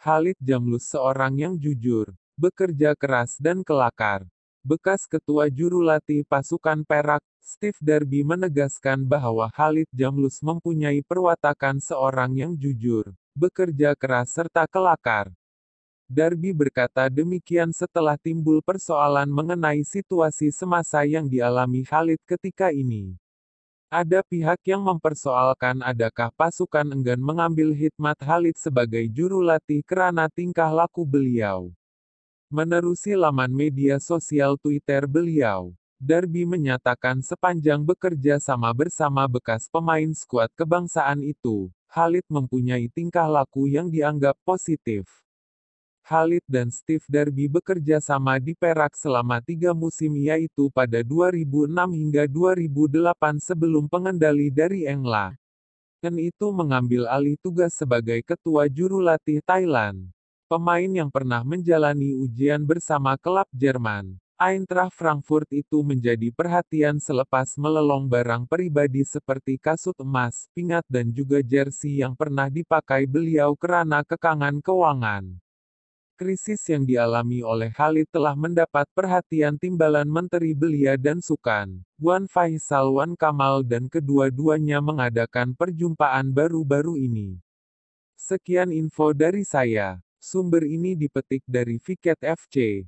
Khalid Jamlus seorang yang jujur, bekerja keras dan kelakar. Bekas ketua juru latih pasukan Perak, Steve Darby menegaskan bahwa Khalid Jamlus mempunyai perwatakan seorang yang jujur, bekerja keras serta kelakar. Darby berkata demikian setelah timbul persoalan mengenai situasi semasa yang dialami Khalid ketika ini. Ada pihak yang mempersoalkan adakah pasukan enggan mengambil Hikmat Halid sebagai juru latih kerana tingkah laku beliau. Menerusi laman media sosial Twitter beliau, Darby menyatakan sepanjang bekerja sama bersama bekas pemain skuad kebangsaan itu, Halid mempunyai tingkah laku yang dianggap positif. Khalid dan Steve Darby bekerja sama di Perak selama tiga musim yaitu pada 2006 hingga 2008 sebelum pengendali dari Engla. Ken itu mengambil alih tugas sebagai ketua juru latih Thailand. Pemain yang pernah menjalani ujian bersama klub Jerman, Eintracht Frankfurt itu menjadi perhatian selepas melelong barang pribadi seperti kasut emas, pingat dan juga jersey yang pernah dipakai beliau kerana kekangan keuangan krisis yang dialami oleh Khalid telah mendapat perhatian timbalan Menteri Belia dan Sukan, Wan Faisal Wan Kamal dan kedua-duanya mengadakan perjumpaan baru-baru ini. Sekian info dari saya. Sumber ini dipetik dari Fiket FC.